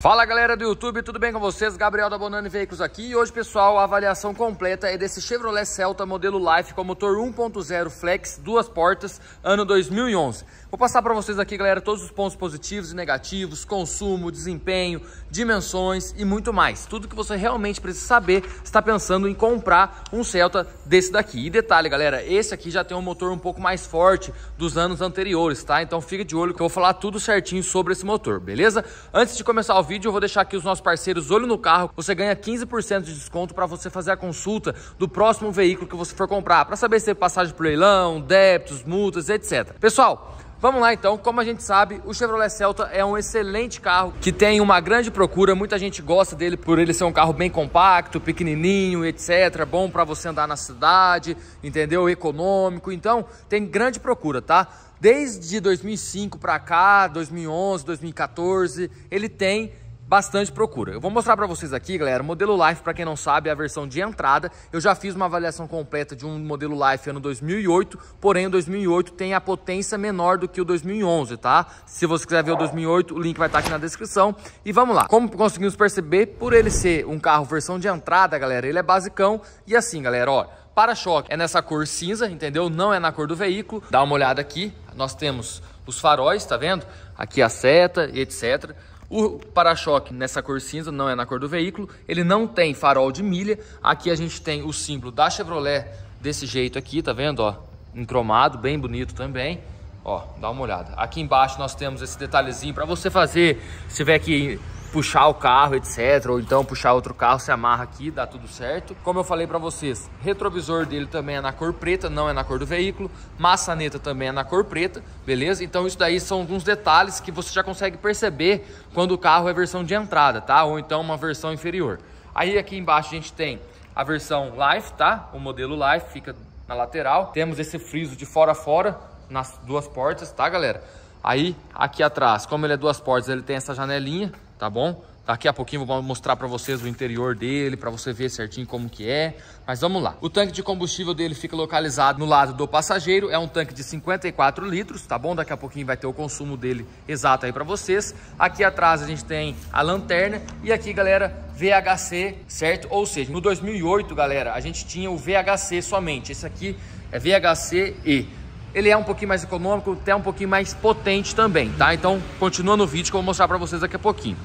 Fala galera do YouTube, tudo bem com vocês? Gabriel da Bonani Veículos aqui e hoje pessoal a avaliação completa é desse Chevrolet Celta modelo Life com motor 1.0 flex, duas portas, ano 2011. Vou passar para vocês aqui galera todos os pontos positivos e negativos, consumo, desempenho, dimensões e muito mais. Tudo que você realmente precisa saber está pensando em comprar um Celta desse daqui. E detalhe, galera, esse aqui já tem um motor um pouco mais forte dos anos anteriores, tá? Então fica de olho que eu vou falar tudo certinho sobre esse motor, beleza? Antes de começar o vídeo, eu vou deixar aqui os nossos parceiros Olho no Carro. Você ganha 15% de desconto para você fazer a consulta do próximo veículo que você for comprar, para saber se tem passagem por leilão, débitos, multas, etc. Pessoal, Vamos lá então, como a gente sabe, o Chevrolet Celta é um excelente carro que tem uma grande procura, muita gente gosta dele por ele ser um carro bem compacto, pequenininho, etc, bom para você andar na cidade, entendeu? Econômico, então tem grande procura, tá? Desde 2005 para cá, 2011, 2014, ele tem bastante procura. Eu vou mostrar para vocês aqui, galera, modelo Life, para quem não sabe, é a versão de entrada. Eu já fiz uma avaliação completa de um modelo Life ano 2008, porém o 2008 tem a potência menor do que o 2011, tá? Se você quiser ver o 2008, o link vai estar tá aqui na descrição. E vamos lá. Como conseguimos perceber, por ele ser um carro versão de entrada, galera, ele é basicão. E assim, galera, ó, para-choque é nessa cor cinza, entendeu? Não é na cor do veículo. Dá uma olhada aqui. Nós temos os faróis, tá vendo? Aqui a seta e etc. O para-choque nessa cor cinza, não é na cor do veículo, ele não tem farol de milha. Aqui a gente tem o símbolo da Chevrolet desse jeito aqui, tá vendo, ó? Encromado, bem bonito também. Ó, dá uma olhada. Aqui embaixo nós temos esse detalhezinho para você fazer, se tiver que puxar o carro, etc. Ou então puxar outro carro, se amarra aqui, dá tudo certo. Como eu falei para vocês, retrovisor dele também é na cor preta, não é na cor do veículo. Maçaneta também é na cor preta, beleza? Então isso daí são alguns detalhes que você já consegue perceber quando o carro é versão de entrada, tá? Ou então uma versão inferior. Aí aqui embaixo a gente tem a versão Life, tá? O modelo Life fica na lateral. Temos esse friso de fora a fora nas duas portas, tá galera? Aí aqui atrás, como ele é duas portas, ele tem essa janelinha tá bom? Daqui a pouquinho vou mostrar para vocês o interior dele, para você ver certinho como que é. Mas vamos lá. O tanque de combustível dele fica localizado no lado do passageiro. É um tanque de 54 litros, tá bom? Daqui a pouquinho vai ter o consumo dele exato aí para vocês. Aqui atrás a gente tem a lanterna. E aqui, galera, VHC, certo? Ou seja, no 2008, galera, a gente tinha o VHC somente. Esse aqui é VHC-E ele é um pouquinho mais econômico, até um pouquinho mais potente também, tá? Então, continua no vídeo que eu vou mostrar para vocês daqui a pouquinho.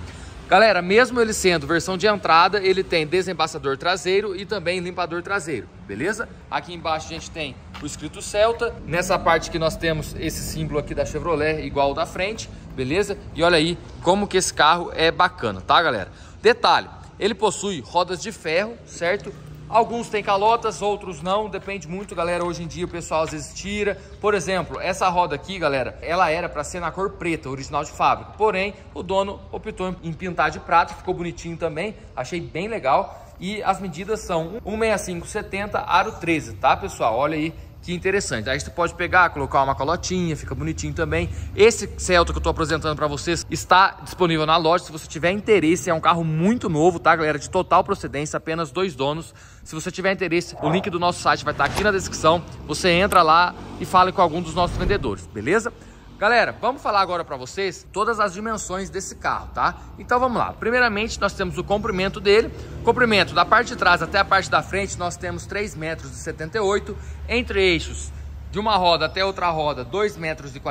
Galera, mesmo ele sendo versão de entrada, ele tem desembaçador traseiro e também limpador traseiro, beleza? Aqui embaixo a gente tem o escrito Celta. Nessa parte que nós temos esse símbolo aqui da Chevrolet, igual ao da frente, beleza? E olha aí como que esse carro é bacana, tá, galera? Detalhe, ele possui rodas de ferro, certo? Alguns têm calotas, outros não, depende muito, galera. Hoje em dia o pessoal às vezes tira. Por exemplo, essa roda aqui, galera, ela era para ser na cor preta, original de fábrica. Porém, o dono optou em pintar de prata, ficou bonitinho também, achei bem legal. E as medidas são 165, 70, aro 13, tá pessoal? Olha aí que interessante. Aí você pode pegar, colocar uma calotinha, fica bonitinho também. Esse Celta que eu estou apresentando para vocês está disponível na loja. Se você tiver interesse, é um carro muito novo, tá, galera? De total procedência, apenas dois donos. Se você tiver interesse, o link do nosso site vai estar tá aqui na descrição. Você entra lá e fala com algum dos nossos vendedores, beleza? Galera, vamos falar agora para vocês todas as dimensões desse carro, tá? Então vamos lá. Primeiramente, nós temos o comprimento dele. Comprimento da parte de trás até a parte da frente, nós temos 3,78 metros e Entre eixos, de uma roda até outra roda, 2,44 metros e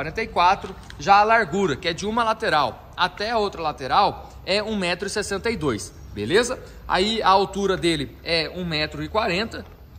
Já a largura, que é de uma lateral até a outra lateral, é 1,62 metro e beleza? Aí a altura dele é 1,40 metro e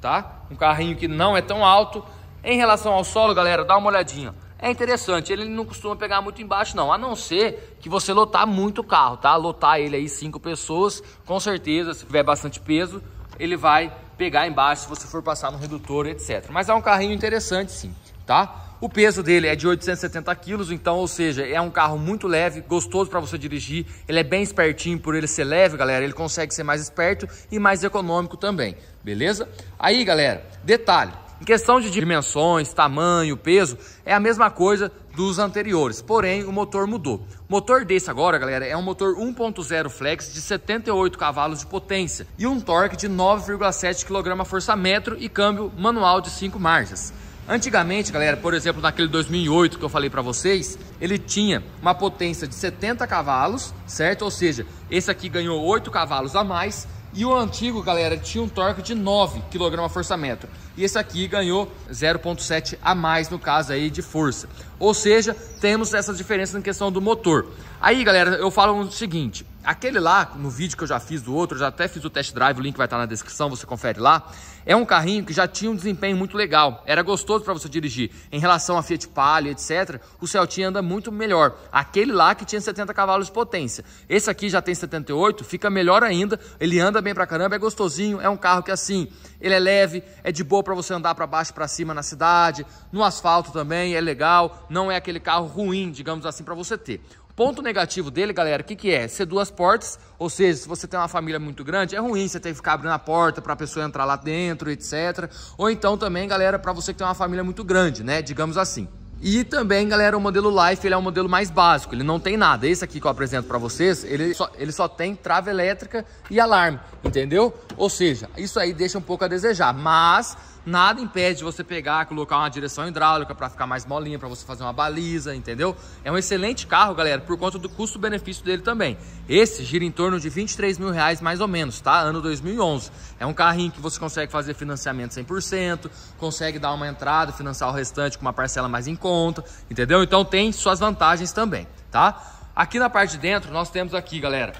tá? Um carrinho que não é tão alto. Em relação ao solo, galera, dá uma olhadinha é interessante. Ele não costuma pegar muito embaixo, não. A não ser que você lotar muito o carro, tá? Lotar ele aí cinco pessoas, com certeza, se tiver bastante peso, ele vai pegar embaixo se você for passar no redutor, etc. Mas é um carrinho interessante, sim, tá? O peso dele é de 870 quilos, então, ou seja, é um carro muito leve, gostoso para você dirigir. Ele é bem espertinho por ele ser leve, galera. Ele consegue ser mais esperto e mais econômico também, beleza? Aí, galera, detalhe. Em questão de dimensões, tamanho, peso, é a mesma coisa dos anteriores, porém o motor mudou. O motor desse agora, galera, é um motor 1.0 flex de 78 cavalos de potência e um torque de 9,7 kgfm e câmbio manual de 5 marchas. Antigamente, galera, por exemplo, naquele 2008 que eu falei para vocês, ele tinha uma potência de 70 cavalos, certo? Ou seja, esse aqui ganhou 8 cavalos a mais e o antigo, galera, tinha um torque de 9 kgfm e esse aqui ganhou 0,7 a mais no caso aí de força. Ou seja, temos essa diferença na questão do motor. Aí, galera, eu falo o seguinte, aquele lá, no vídeo que eu já fiz do outro, eu já até fiz o test drive, o link vai estar na descrição, você confere lá, é um carrinho que já tinha um desempenho muito legal, era gostoso para você dirigir. Em relação a Fiat Palio, etc, o Celtinha anda muito melhor. Aquele lá que tinha 70 cavalos de potência. Esse aqui já tem 78, fica melhor ainda, ele anda bem pra caramba, é gostosinho, é um carro que assim, ele é leve, é de boa para você andar para baixo, para cima na cidade, no asfalto também é legal, não é aquele carro ruim, digamos assim, para você ter. Ponto negativo dele, galera, o que, que é? Ser duas portas, ou seja, se você tem uma família muito grande, é ruim você ter que ficar abrindo a porta para a pessoa entrar lá dentro, etc. Ou então também, galera, para você que tem uma família muito grande, né? Digamos assim. E também, galera, o modelo Life ele é um modelo mais básico, ele não tem nada. Esse aqui que eu apresento para vocês, ele só, ele só tem trava elétrica e alarme, entendeu? Ou seja, isso aí deixa um pouco a desejar, mas nada impede de você pegar, colocar uma direção hidráulica para ficar mais molinha, para você fazer uma baliza, entendeu? É um excelente carro, galera, por conta do custo-benefício dele também. Esse gira em torno de 23 mil reais mais ou menos, tá? Ano 2011. É um carrinho que você consegue fazer financiamento 100%, consegue dar uma entrada, financiar o restante com uma parcela mais em conta, entendeu? Então tem suas vantagens também, tá? Aqui na parte de dentro nós temos aqui, galera,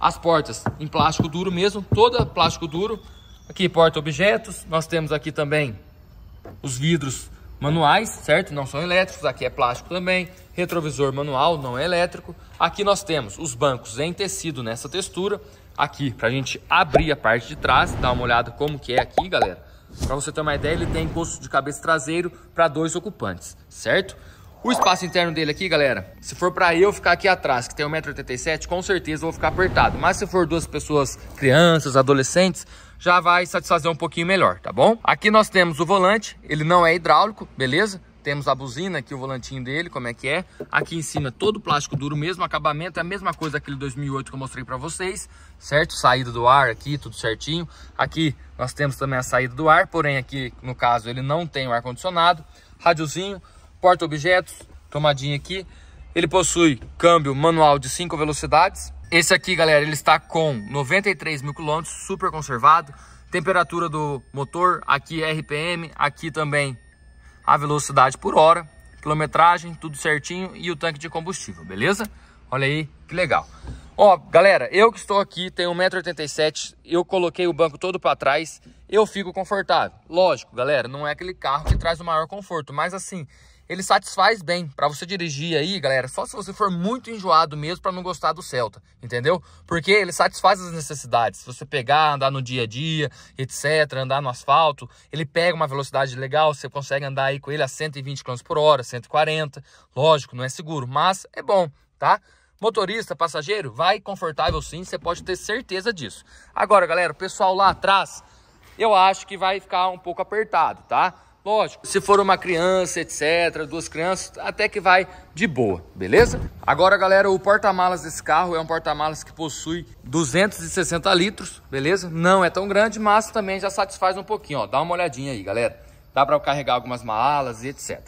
as portas em plástico duro mesmo, toda plástico duro, Aqui porta-objetos, nós temos aqui também os vidros manuais, certo? Não são elétricos, aqui é plástico também, retrovisor manual, não é elétrico. Aqui nós temos os bancos em tecido nessa textura. Aqui, para a gente abrir a parte de trás, dar uma olhada como que é aqui, galera. Para você ter uma ideia, ele tem encosto de cabeça traseiro para dois ocupantes, certo? O espaço interno dele aqui, galera, se for para eu ficar aqui atrás, que tem 1,87m, com certeza eu vou ficar apertado. Mas se for duas pessoas, crianças, adolescentes, já vai satisfazer um pouquinho melhor, tá bom? Aqui nós temos o volante, ele não é hidráulico, beleza? Temos a buzina aqui, o volantinho dele, como é que é. Aqui em cima todo plástico duro mesmo, acabamento é a mesma coisa daquele 2008 que eu mostrei para vocês, certo? Saída do ar aqui, tudo certinho. Aqui nós temos também a saída do ar, porém aqui no caso ele não tem o ar-condicionado. Rádiozinho, porta-objetos, tomadinha aqui. Ele possui câmbio manual de 5 velocidades, esse aqui, galera, ele está com 93 mil quilômetros, super conservado. Temperatura do motor, aqui é RPM, aqui também a velocidade por hora, quilometragem, tudo certinho e o tanque de combustível, beleza? Olha aí, que legal. Ó, galera, eu que estou aqui, tenho 1,87m, eu coloquei o banco todo para trás, eu fico confortável. Lógico, galera, não é aquele carro que traz o maior conforto, mas assim, ele satisfaz bem para você dirigir aí, galera, só se você for muito enjoado mesmo para não gostar do Celta, entendeu? Porque ele satisfaz as necessidades. Se você pegar, andar no dia a dia, etc, andar no asfalto, ele pega uma velocidade legal, você consegue andar aí com ele a 120 km por hora, 140. Lógico, não é seguro, mas é bom, tá? Motorista, passageiro, vai confortável sim, você pode ter certeza disso. Agora, galera, o pessoal lá atrás, eu acho que vai ficar um pouco apertado, tá? Lógico, se for uma criança, etc., duas crianças, até que vai de boa, beleza? Agora, galera, o porta-malas desse carro é um porta-malas que possui 260 litros, beleza? Não é tão grande, mas também já satisfaz um pouquinho, ó. Dá uma olhadinha aí, galera. Dá para carregar algumas malas e etc.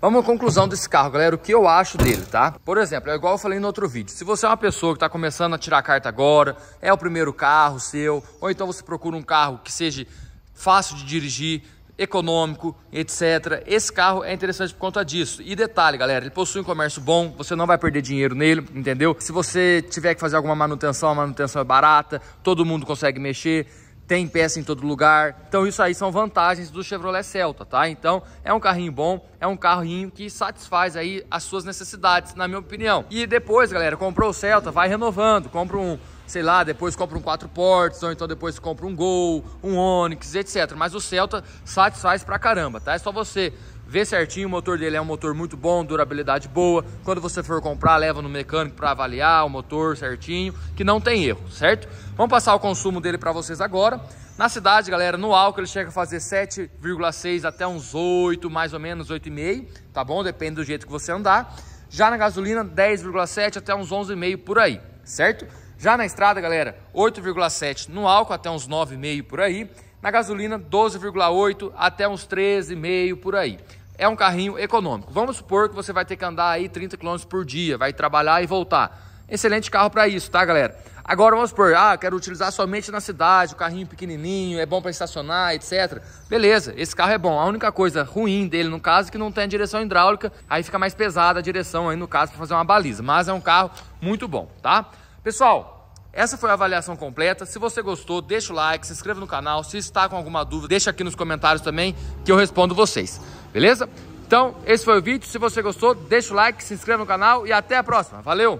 Vamos à conclusão desse carro, galera, o que eu acho dele, tá? Por exemplo, é igual eu falei no outro vídeo, se você é uma pessoa que está começando a tirar carta agora, é o primeiro carro seu, ou então você procura um carro que seja fácil de dirigir, econômico, etc. Esse carro é interessante por conta disso. E detalhe, galera, ele possui um comércio bom, você não vai perder dinheiro nele, entendeu? Se você tiver que fazer alguma manutenção, a manutenção é barata, todo mundo consegue mexer tem peça em todo lugar. Então isso aí são vantagens do Chevrolet Celta, tá? Então é um carrinho bom, é um carrinho que satisfaz aí as suas necessidades, na minha opinião. E depois, galera, comprou o Celta, vai renovando, compra um sei lá, depois compra um quatro portas, ou então depois compra um Gol, um Onix, etc. Mas o Celta satisfaz pra caramba, tá? É só você ver certinho, o motor dele é um motor muito bom, durabilidade boa. Quando você for comprar, leva no mecânico para avaliar o motor certinho, que não tem erro, certo? Vamos passar o consumo dele para vocês agora. Na cidade, galera, no álcool ele chega a fazer 7,6 até uns 8, mais ou menos 8,5, tá bom? Depende do jeito que você andar. Já na gasolina, 10,7 até uns 11,5 por aí, certo? Já na estrada, galera, 8,7 no álcool até uns 9,5 por aí. Na gasolina, 12,8 até uns 13,5 por aí. É um carrinho econômico. Vamos supor que você vai ter que andar aí 30 km por dia, vai trabalhar e voltar. Excelente carro para isso, tá, galera? Agora vamos supor, ah, quero utilizar somente na cidade, o carrinho pequenininho, é bom para estacionar, etc. Beleza, esse carro é bom. A única coisa ruim dele, no caso, é que não tem direção hidráulica, aí fica mais pesada a direção aí, no caso, para fazer uma baliza. Mas é um carro muito bom, tá? Pessoal, essa foi a avaliação completa. Se você gostou, deixa o like, se inscreva no canal. Se está com alguma dúvida, deixa aqui nos comentários também que eu respondo vocês. Beleza? Então, esse foi o vídeo. Se você gostou, deixa o like, se inscreva no canal e até a próxima. Valeu!